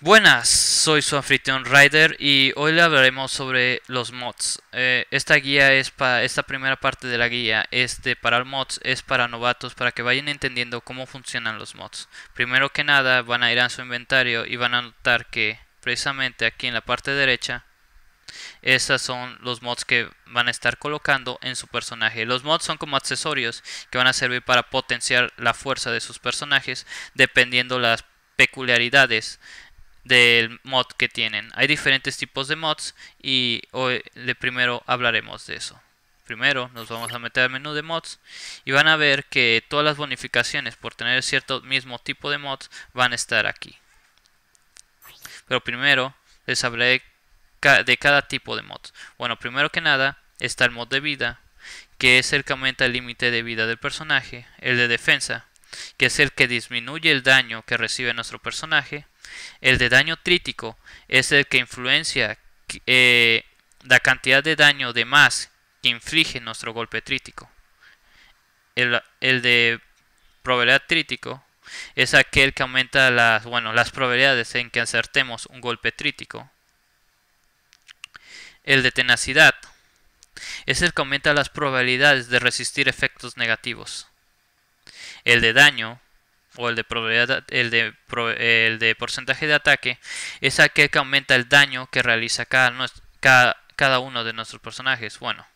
Buenas, soy su anfitrión y hoy le hablaremos sobre los mods. Eh, esta guía es para esta primera parte de la guía, este para mods es para novatos para que vayan entendiendo cómo funcionan los mods. Primero que nada van a ir a su inventario y van a notar que precisamente aquí en la parte derecha estos son los mods que van a estar colocando en su personaje. Los mods son como accesorios que van a servir para potenciar la fuerza de sus personajes dependiendo las peculiaridades del mod que tienen. Hay diferentes tipos de mods y hoy primero hablaremos de eso. Primero nos vamos a meter al menú de mods y van a ver que todas las bonificaciones por tener cierto mismo tipo de mods van a estar aquí. Pero primero les hablaré de cada tipo de mods. Bueno, primero que nada está el mod de vida, que es el que aumenta el límite de vida del personaje, el de defensa, que es el que disminuye el daño que recibe nuestro personaje, el de daño trítico es el que influencia eh, la cantidad de daño de más que inflige nuestro golpe trítico. El, de probabilidad trítico es aquel que aumenta las, las probabilidades en que acertemos un golpe trítico. El de tenacidad es el que aumenta las probabilidades de resistir efectos negativos. El de daño o el de, probabilidad, el, de, porcentaje de ataque es aquel que aumenta el daño que realiza cada, cada uno de nuestros personajes. Bueno,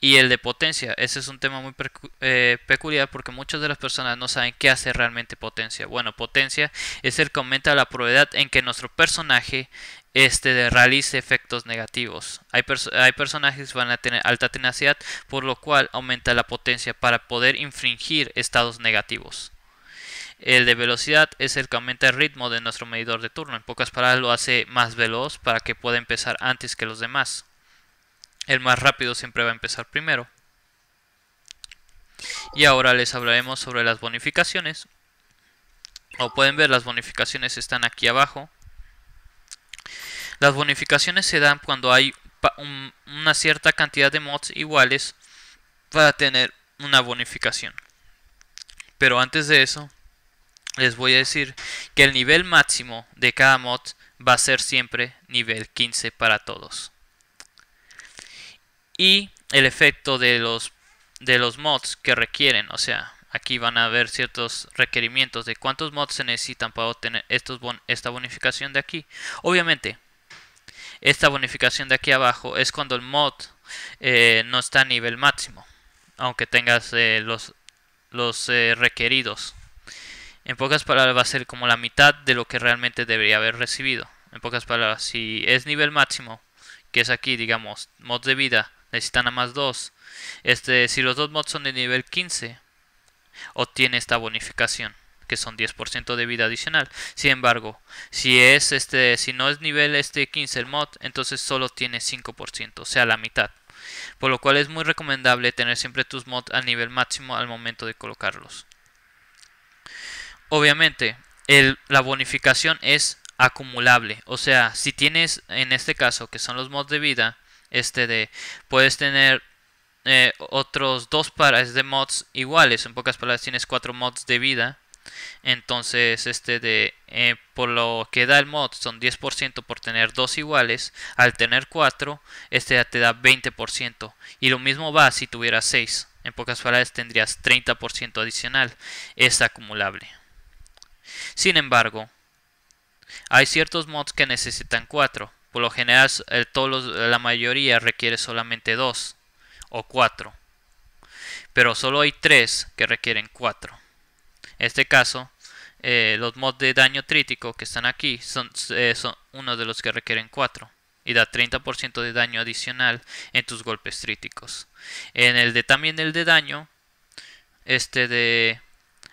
y el de potencia, ese es un tema muy eh, peculiar porque muchas de las personas no saben qué hace realmente potencia. Bueno, potencia es el que aumenta la probabilidad en que nuestro personaje este, realice efectos negativos. Hay, hay personajes que van a tener alta tenacidad, por lo cual aumenta la potencia para poder infringir estados negativos. El de velocidad es el que aumenta el ritmo de nuestro medidor de turno. En pocas palabras lo hace más veloz para que pueda empezar antes que los demás. El más rápido siempre va a empezar primero. Y ahora les hablaremos sobre las bonificaciones. Como pueden ver las bonificaciones están aquí abajo. Las bonificaciones se dan cuando hay una cierta cantidad de mods iguales para tener una bonificación. Pero antes de eso, les voy a decir que el nivel máximo de cada mod va a ser siempre nivel 15 para todos. Y el efecto de los, de los mods que requieren, o sea, aquí van a haber ciertos requerimientos de cuántos mods se necesitan para obtener estos esta bonificación de aquí. Obviamente, esta bonificación de aquí abajo es cuando el mod eh, no está a nivel máximo, aunque tengas eh, los, los eh, requeridos. En pocas palabras va a ser como la mitad de lo que realmente debería haber recibido. En pocas palabras, si es nivel máximo, que es aquí, digamos, mod de vida, necesitan a más 2. Este, si los dos mods son de nivel 15, obtiene esta bonificación que son 10% de vida adicional. Sin embargo, si es este si no es nivel este 15 el mod, entonces solo tiene 5%, o sea, la mitad. Por lo cual es muy recomendable tener siempre tus mods al nivel máximo al momento de colocarlos. Obviamente, la bonificación es acumulable. O sea, si tienes, en este caso, que son los mods de vida, este de, puedes tener eh, otros dos pares de mods iguales. En pocas palabras, tienes cuatro mods de vida. Entonces, este de, eh, por lo que da el mod, son 10% por tener dos iguales. Al tener cuatro, este te da 20%. Y lo mismo va si tuvieras seis, En pocas palabras, tendrías 30% adicional. Es acumulable. Sin embargo, hay ciertos mods que necesitan 4. Por lo general, la mayoría requiere solamente 2 o 4. Pero solo hay 3 que requieren 4. En este caso, eh, los mods de daño trítico que están aquí son, eh, son uno de los que requieren 4 y da 30% de daño adicional en tus golpes tríticos. En el de también el de daño, este de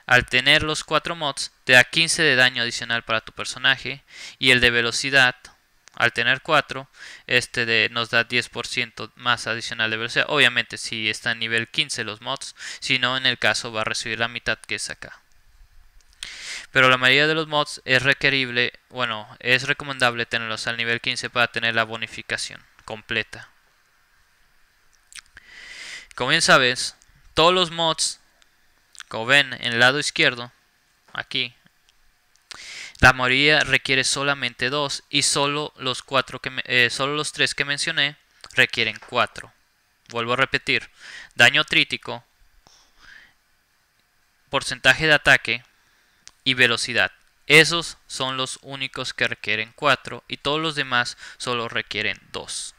al tener los 4 mods, te da 15 de daño adicional para tu personaje. Y el de velocidad, al tener 4, este de, nos da 10% más adicional de velocidad. Obviamente si está en nivel 15 los mods, si no en el caso va a recibir la mitad que es acá. Pero la mayoría de los mods es requerible, bueno, es recomendable tenerlos al nivel 15 para tener la bonificación completa. Como bien sabes, todos los mods como ven, en el lado izquierdo, aquí, la mayoría requiere solamente 2 y solo los, cuatro que, eh, solo los 3 que mencioné requieren 4. Vuelvo a repetir, daño trítico, porcentaje de ataque y velocidad. Esos son los únicos que requieren 4 y todos los demás solo requieren 2.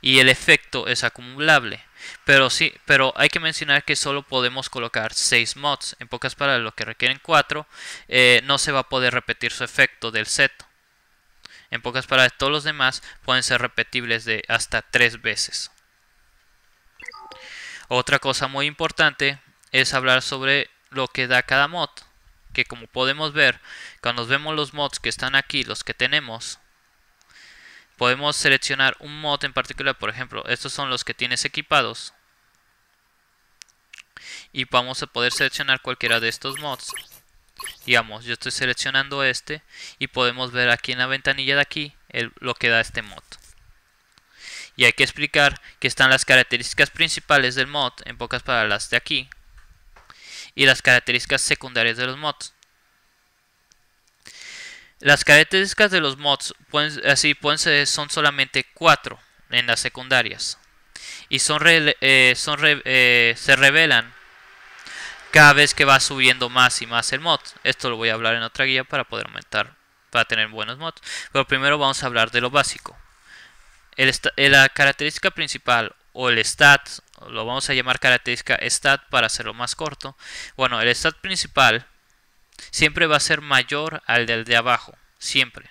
Y el efecto es acumulable. Pero sí, pero hay que mencionar que solo podemos colocar 6 mods. En pocas palabras, lo que requieren 4, eh, no se va a poder repetir su efecto del set. En pocas palabras, todos los demás pueden ser repetibles de hasta 3 veces. Otra cosa muy importante es hablar sobre lo que da cada mod. Que como podemos ver, cuando vemos los mods que están aquí, los que tenemos, Podemos seleccionar un mod en particular, por ejemplo, estos son los que tienes equipados. Y vamos a poder seleccionar cualquiera de estos mods. Digamos, yo estoy seleccionando este y podemos ver aquí en la ventanilla de aquí lo que da este mod. Y hay que explicar que están las características principales del mod, en pocas palabras de aquí, y las características secundarias de los mods. Las características de los mods pueden, así pueden ser, son solamente cuatro en las secundarias. Y son, eh, son eh, se revelan cada vez que va subiendo más y más el mod. Esto lo voy a hablar en otra guía para poder aumentar, para tener buenos mods. Pero primero vamos a hablar de lo básico. El, eh, la característica principal o el stat, lo vamos a llamar característica stat para hacerlo más corto. Bueno, el stat principal siempre va a ser mayor al del de abajo, siempre.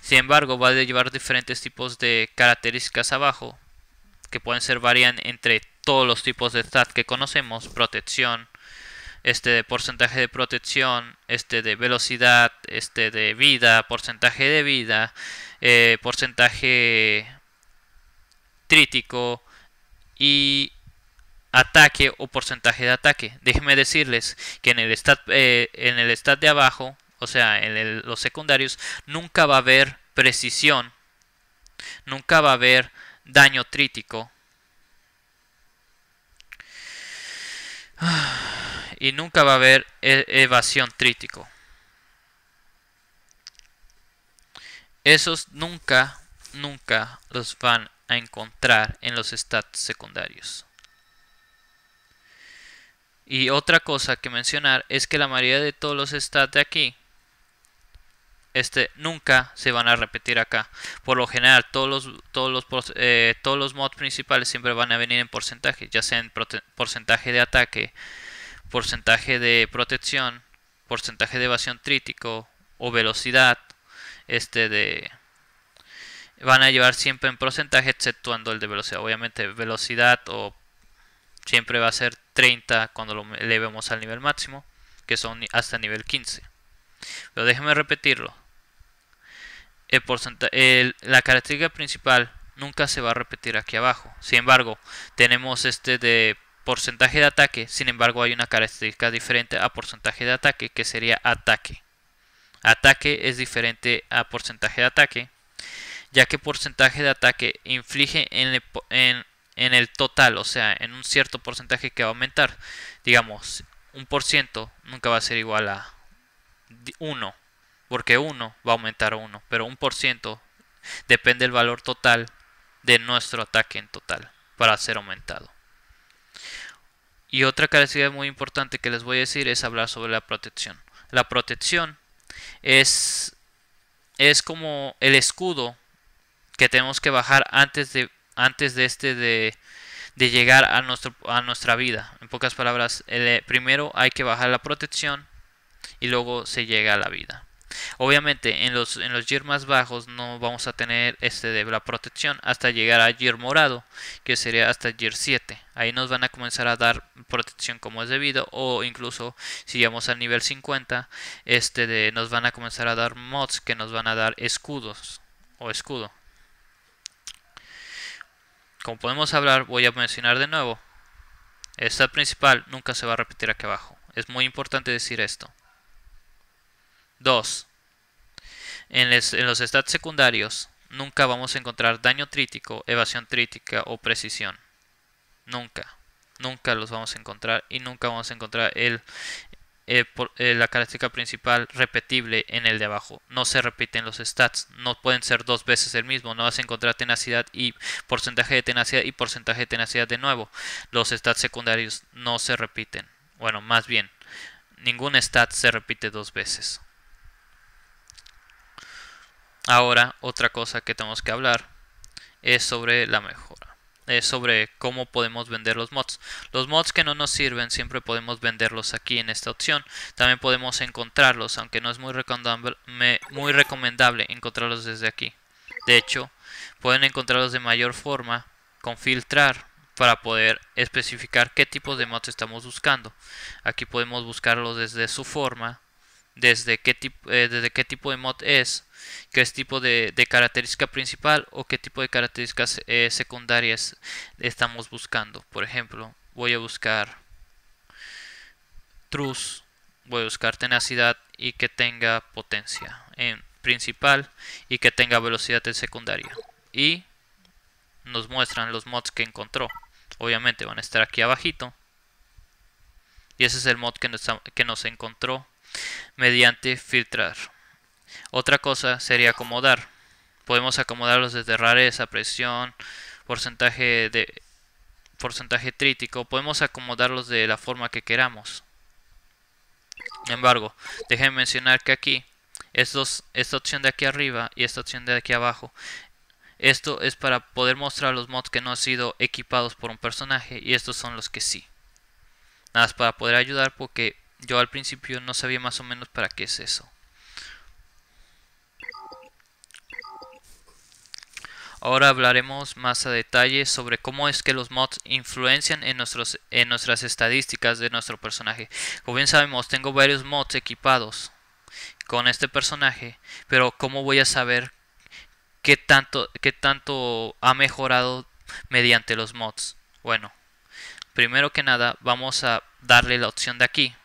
Sin embargo, va a llevar diferentes tipos de características abajo, que pueden ser varían entre todos los tipos de stat que conocemos, protección, este de porcentaje de protección, este de velocidad, este de vida, porcentaje de vida, eh, porcentaje trítico y ataque o porcentaje de ataque. Déjenme decirles que en el stat, eh, en el stat de abajo, o sea, en los secundarios, nunca va a haber precisión, nunca va a haber daño trítico. Y nunca va a haber e, evasión trítico. Esos nunca, nunca los van a encontrar en los stats secundarios. Y otra cosa que mencionar es que la mayoría de todos los stats de aquí este, nunca se van a repetir acá. Por lo general, todos los, todos los, eh, todos los mods principales siempre van a venir en porcentaje, ya sea en porcentaje de ataque, porcentaje de protección, porcentaje de evasión trítico o velocidad. Este de van a llevar siempre en porcentaje exceptuando el de velocidad. Obviamente velocidad o siempre va a ser 30 cuando lo elevemos al nivel máximo, que son hasta nivel 15. Pero déjeme repetirlo. la característica principal nunca se va a repetir aquí abajo. Sin embargo, tenemos este de porcentaje de ataque. Sin embargo, hay una característica diferente a porcentaje de ataque, que sería ataque. Ataque es diferente a porcentaje de ataque, ya que porcentaje de ataque inflige en, en en el total, o sea, en un cierto porcentaje que va a aumentar. Digamos, un por ciento nunca va a ser igual a 1, porque 1 va a aumentar a 1, pero un por ciento depende del valor total de nuestro ataque en total para ser aumentado. Y otra característica muy importante que les voy a decir es hablar sobre la protección. La protección es, es como el escudo que tenemos que bajar antes de antes de este de, de llegar a, nuestro, a nuestra vida. En pocas palabras, eh, primero hay que bajar la protección y luego se llega a la vida. Obviamente en los, en los más bajos no vamos a tener este de la protección hasta llegar a Gear morado, que sería hasta Gear 7. Ahí nos van a comenzar a dar protección como es debido o incluso si llegamos al nivel 50, este de, nos van a comenzar a dar mods que nos van a dar escudos o escudo. Como podemos hablar, voy a mencionar de nuevo. Esta principal nunca se va a repetir aquí abajo. Es muy importante decir esto. 2. En, en, los stats secundarios nunca vamos a encontrar daño trítico, evasión trítica o precisión. Nunca. Nunca los vamos a encontrar y nunca vamos a encontrar el eh, eh, la característica principal repetible en el de abajo. No se repiten los stats, no pueden ser dos veces el mismo, no vas a encontrar tenacidad y porcentaje de tenacidad y porcentaje de tenacidad de nuevo. Los stats secundarios no se repiten. Bueno, más bien, ningún stat se repite dos veces. Ahora, otra cosa que tenemos que hablar es sobre la mejor eh, sobre cómo podemos vender los mods. Los mods que no nos sirven siempre podemos venderlos aquí en esta opción. También podemos encontrarlos, aunque no es muy recomendable, muy recomendable encontrarlos desde aquí. De hecho, pueden encontrarlos de mayor forma con filtrar para poder especificar qué tipos de mods estamos buscando. Aquí podemos buscarlos desde su forma desde qué, tipo, eh, desde qué tipo de mod es, qué es tipo de, característica principal o qué tipo de características eh, secundarias estamos buscando. Por ejemplo, voy a buscar truce, voy a buscar tenacidad y que tenga potencia en principal y que tenga velocidad en secundaria. Y nos muestran los mods que encontró. Obviamente van a estar aquí abajito. Y ese es el mod que que nos encontró mediante filtrar. Otra cosa sería acomodar. Podemos acomodarlos desde rareza, presión, porcentaje de porcentaje trítico. Podemos acomodarlos de la forma que queramos. Sin embargo, déjenme mencionar que aquí, estos, esta opción de aquí arriba y esta opción de aquí abajo, esto es para poder mostrar los mods que no han sido equipados por un personaje y estos son los que sí. Nada más para poder ayudar porque yo al principio no sabía más o menos para qué es eso. Ahora hablaremos más a detalle sobre cómo es que los mods influencian en, nuestros, en nuestras estadísticas de nuestro personaje. Como bien sabemos, tengo varios mods equipados con este personaje, pero ¿cómo voy a saber qué tanto, qué tanto ha mejorado mediante los mods? Bueno, primero que nada vamos a darle la opción de aquí,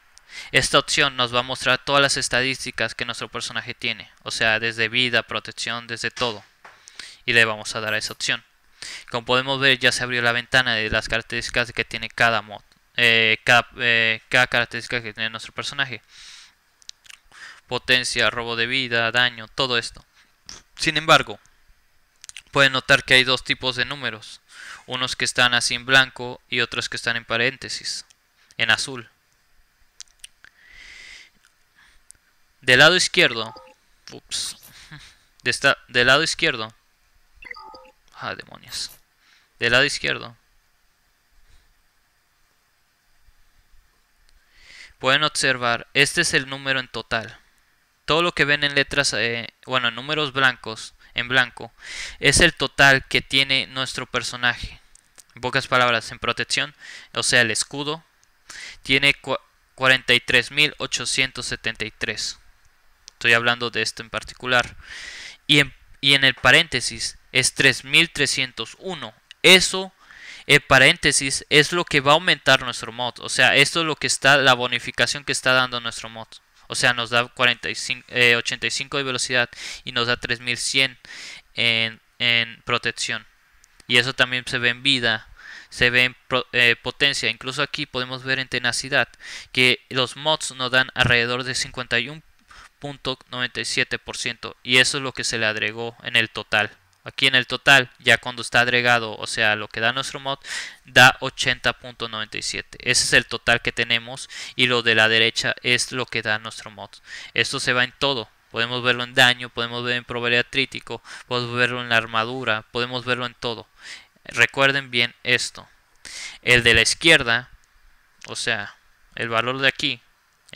esta opción nos va a mostrar todas las estadísticas que nuestro personaje tiene, o sea, desde vida, protección, desde todo. Y le vamos a dar a esa opción. Como podemos ver ya se abrió la ventana de las características que tiene cada mod, eh, cada, eh, cada característica que tiene nuestro personaje. Potencia, robo de vida, daño, todo esto. Sin embargo, pueden notar que hay dos tipos de números. Unos que están así en blanco y otros que están en paréntesis, en azul. Del lado izquierdo. Ups. De del lado izquierdo. Ah, demonios. Del lado izquierdo. Pueden observar, este es el número en total. Todo lo que ven en letras, eh, bueno, números blancos, en blanco, es el total que tiene nuestro personaje. En pocas palabras, en protección, o sea, el escudo, tiene 43.873. Estoy hablando de esto en particular. Y en, el paréntesis es 3301. Eso, el paréntesis, es lo que va a aumentar nuestro mod. O sea, esto es lo que está, la bonificación que está dando nuestro mod. O sea, nos da 45, 85 eh, de velocidad y nos da 3100 en, en protección. Y eso también se ve en vida, se ve en eh, potencia. Incluso aquí podemos ver en tenacidad que los mods nos dan alrededor de 51 noventa y eso es lo que se le agregó en el total. Aquí en el total, ya cuando está agregado, o sea, lo que da nuestro mod, da 80.97. Ese es el total que tenemos y lo de la derecha es lo que da nuestro mod. Esto se va en todo. Podemos verlo en daño, podemos verlo en probabilidad crítico, podemos verlo en la armadura, podemos verlo en todo. Recuerden bien esto. El de la izquierda, o sea, el valor de aquí,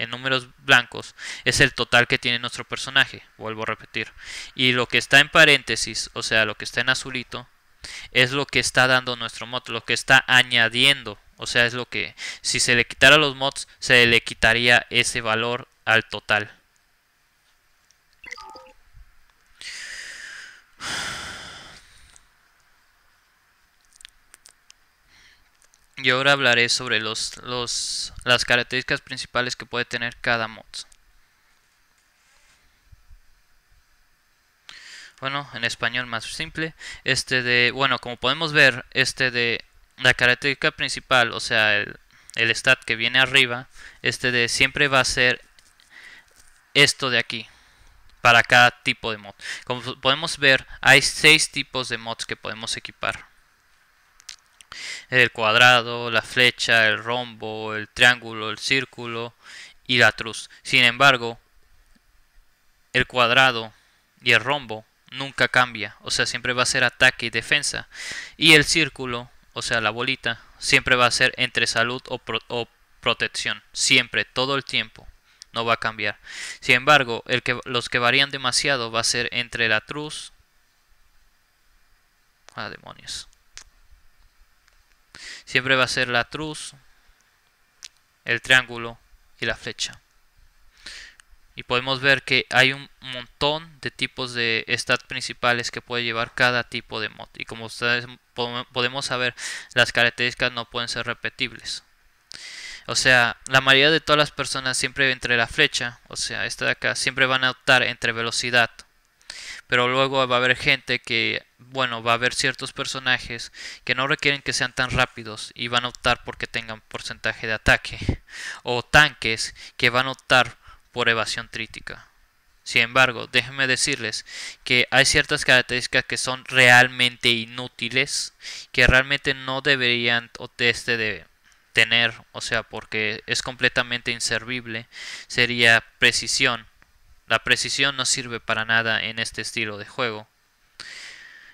en números blancos es el total que tiene nuestro personaje, vuelvo a repetir. Y lo que está en paréntesis, o sea, lo que está en azulito, es lo que está dando nuestro mod, lo que está añadiendo. O sea, es lo que si se le quitara los mods, se le quitaría ese valor al total. Yo ahora hablaré sobre los, los, las características principales que puede tener cada mod. Bueno, en español más simple. Este de, bueno, como podemos ver, este de la característica principal, o sea, el, el stat que viene arriba, este de siempre va a ser esto de aquí para cada tipo de mod. Como podemos ver, hay seis tipos de mods que podemos equipar el cuadrado, la flecha, el rombo, el triángulo, el círculo y la cruz. Sin embargo, el cuadrado y el rombo nunca cambia, o sea, siempre va a ser ataque y defensa. Y el círculo, o sea, la bolita, siempre va a ser entre salud o, protección, siempre, todo el tiempo. No va a cambiar. Sin embargo, el que, los que varían demasiado va a ser entre la cruz. Ah, demonios. Siempre va a ser la cruz, el triángulo y la flecha. Y podemos ver que hay un montón de tipos de stats principales que puede llevar cada tipo de mod. Y como ustedes podemos saber, las características no pueden ser repetibles. O sea, la mayoría de todas las personas siempre entre la flecha, o sea, esta de acá, siempre van a optar entre velocidad. Pero luego va a haber gente que bueno, va a haber ciertos personajes que no requieren que sean tan rápidos y van a optar porque tengan porcentaje de ataque. O tanques que van a optar por evasión trítica. Sin embargo, déjenme decirles que hay ciertas características que son realmente inútiles, que realmente no deberían o este de tener, o sea, porque es completamente inservible, sería precisión. La precisión no sirve para nada en este estilo de juego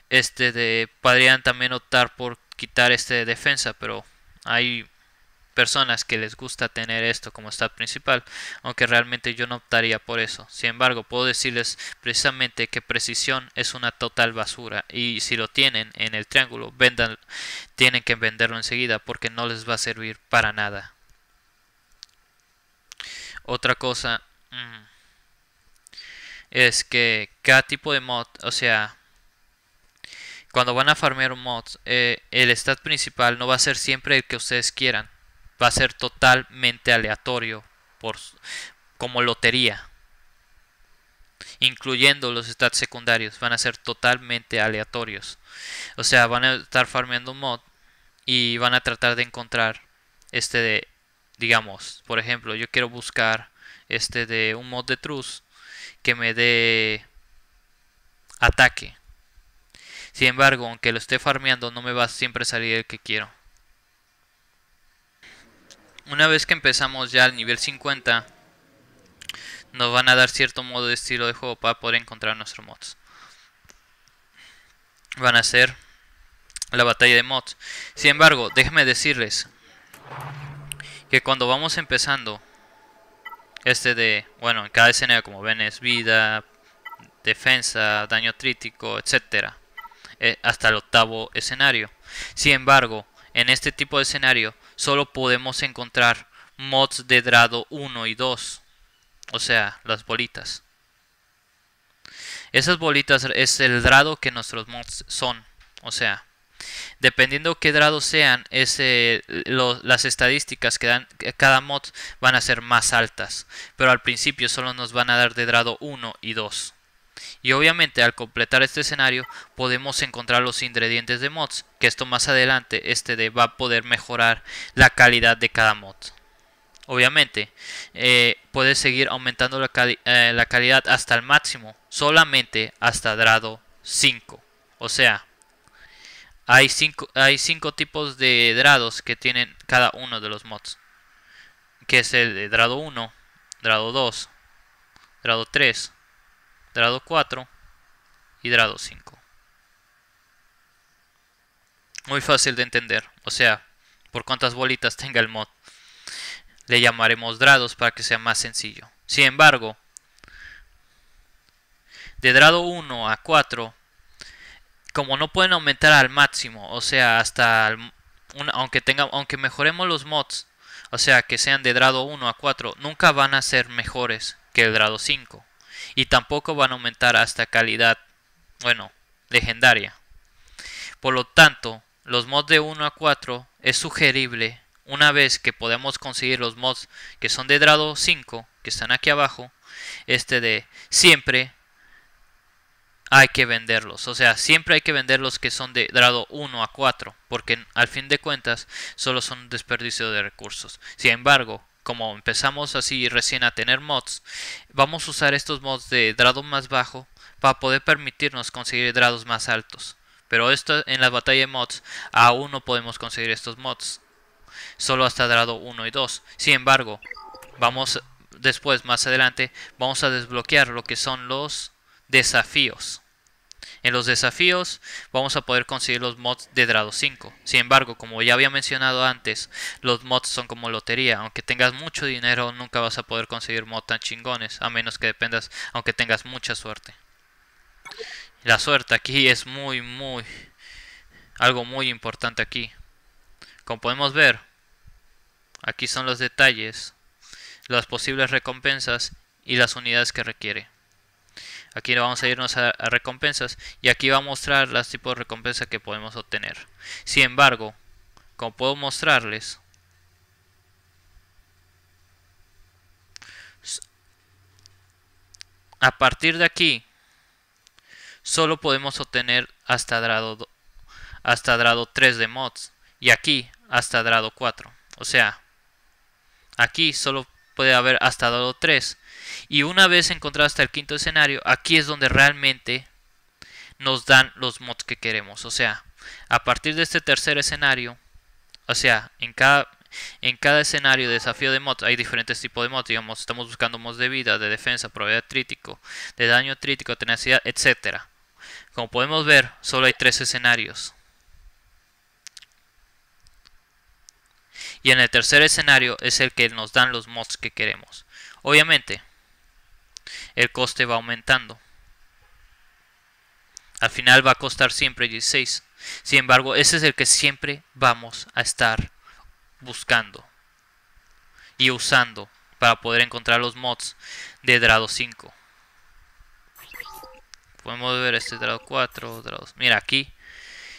este de podrían también optar por quitar este de defensa, pero hay personas que les gusta tener esto como stat principal, aunque realmente yo no optaría por eso. Sin embargo, puedo decirles precisamente que precisión es una total basura y si lo tienen en el triángulo, vendan, tienen que venderlo enseguida porque no les va a servir para nada. Otra cosa mm, es que cada tipo de mod, o sea, cuando van a farmear un mod, eh, el stat principal no va a ser siempre el que ustedes quieran. Va a ser totalmente aleatorio, por, como lotería. Incluyendo los stats secundarios, van a ser totalmente aleatorios. O sea, van a estar farmeando un mod y van a tratar de encontrar este de, digamos, por ejemplo, yo quiero buscar este de un mod de truz que me dé ataque sin embargo, aunque lo esté farmeando, no me va a siempre salir el que quiero. Una vez que empezamos ya al nivel 50, nos van a dar cierto modo de estilo de juego para poder encontrar nuestros mods. Van a ser la batalla de mods. Sin embargo, déjenme decirles que cuando vamos empezando, este de, bueno, en cada escena como ven es vida, defensa, daño crítico, etcétera. Eh, hasta el octavo escenario. Sin embargo, en este tipo de escenario solo podemos encontrar mods de grado 1 y 2. O sea, las bolitas. Esas bolitas es el grado que nuestros mods son. O sea, dependiendo qué grado sean, las estadísticas que dan cada mod van a ser más altas. Pero al principio solo nos van a dar de grado 1 y 2. Y obviamente al completar este escenario podemos encontrar los ingredientes de mods, que esto más adelante este de va a poder mejorar la calidad de cada mod. Obviamente eh, puede puedes seguir aumentando eh, la, calidad hasta el máximo, solamente hasta grado 5. O sea, hay 5 hay cinco tipos de grados que tienen cada uno de los mods. Que es el de grado 1, grado 2, grado 3, Drado 4 y Drado 5. Muy fácil de entender, o sea, por cuántas bolitas tenga el mod. Le llamaremos Drados para que sea más sencillo. Sin embargo, de Drado 1 a 4, como no pueden aumentar al máximo, o sea, hasta aunque, tenga, aunque mejoremos los mods, o sea, que sean de Drado 1 a 4, nunca van a ser mejores que el Drado 5 y tampoco van a aumentar hasta calidad, bueno, legendaria. Por lo tanto, los mods de 1 a 4 es sugerible una vez que podemos conseguir los mods que son de grado 5, que están aquí abajo, este de siempre hay que venderlos. O sea, siempre hay que vender los que son de grado 1 a 4, porque al fin de cuentas solo son un desperdicio de recursos. Sin embargo, como empezamos así recién a tener mods, vamos a usar estos mods de grado más bajo para poder permitirnos conseguir grados más altos. Pero esto en la batalla de mods aún no podemos conseguir estos mods. Solo hasta grado 1 y 2. Sin embargo, vamos después, más adelante, vamos a desbloquear lo que son los desafíos. En los desafíos vamos a poder conseguir los mods de drado 5. Sin embargo, como ya había mencionado antes, los mods son como lotería. Aunque tengas mucho dinero, nunca vas a poder conseguir mods tan chingones, a menos que dependas, aunque tengas mucha suerte. La suerte aquí es muy, muy... Algo muy importante aquí. Como podemos ver, aquí son los detalles, las posibles recompensas y las unidades que requiere. Aquí vamos a irnos a, recompensas y aquí va a mostrar los tipos de recompensas que podemos obtener. Sin embargo, como puedo mostrarles, a partir de aquí solo podemos obtener hasta grado, hasta grado 3 de mods y aquí hasta grado 4 o sea aquí solo puede haber hasta dado tres. Y una vez encontrado hasta el quinto escenario, aquí es donde realmente nos dan los mods que queremos. O sea, a partir de este tercer escenario, o sea, en cada, en cada escenario de desafío de mods hay diferentes tipos de mods. Digamos, estamos buscando mods de vida, de defensa, probabilidad trítico, de daño trítico, tenacidad, etc. Como podemos ver, solo hay tres escenarios. y en el tercer escenario es el que nos dan los mods que queremos. Obviamente, el coste va aumentando. Al final va a costar siempre 16. Sin embargo, ese es el que siempre vamos a estar buscando y usando para poder encontrar los mods de Drado 5. Podemos ver este Drado 4, Mira aquí,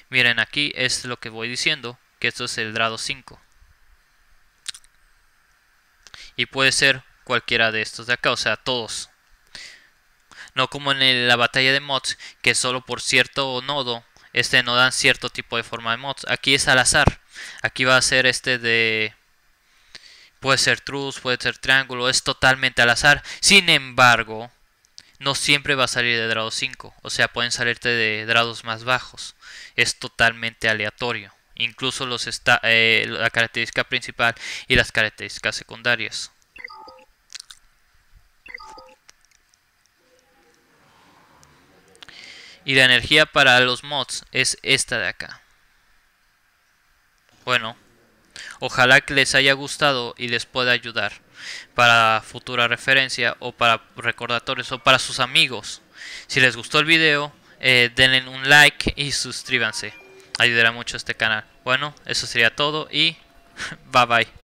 miren aquí es lo que voy diciendo, que esto es el grado 5. Y puede ser cualquiera de estos de acá, o sea, todos. No como en la batalla de mods, que solo por cierto nodo, este no dan cierto tipo de forma de mods. Aquí es al azar. Aquí va a ser este de... Puede ser truce, puede ser triángulo, es totalmente al azar. Sin embargo, no siempre va a salir de grado 5. O sea, pueden salirte de grados más bajos. Es totalmente aleatorio incluso los eh, la característica principal y las características secundarias. Y la energía para los mods es esta de acá. Bueno, ojalá que les haya gustado y les pueda ayudar para futura referencia o para recordatorios o para sus amigos. Si les gustó el video, eh, denle un like y suscríbanse ayudará mucho este canal. Bueno, eso sería todo y bye bye.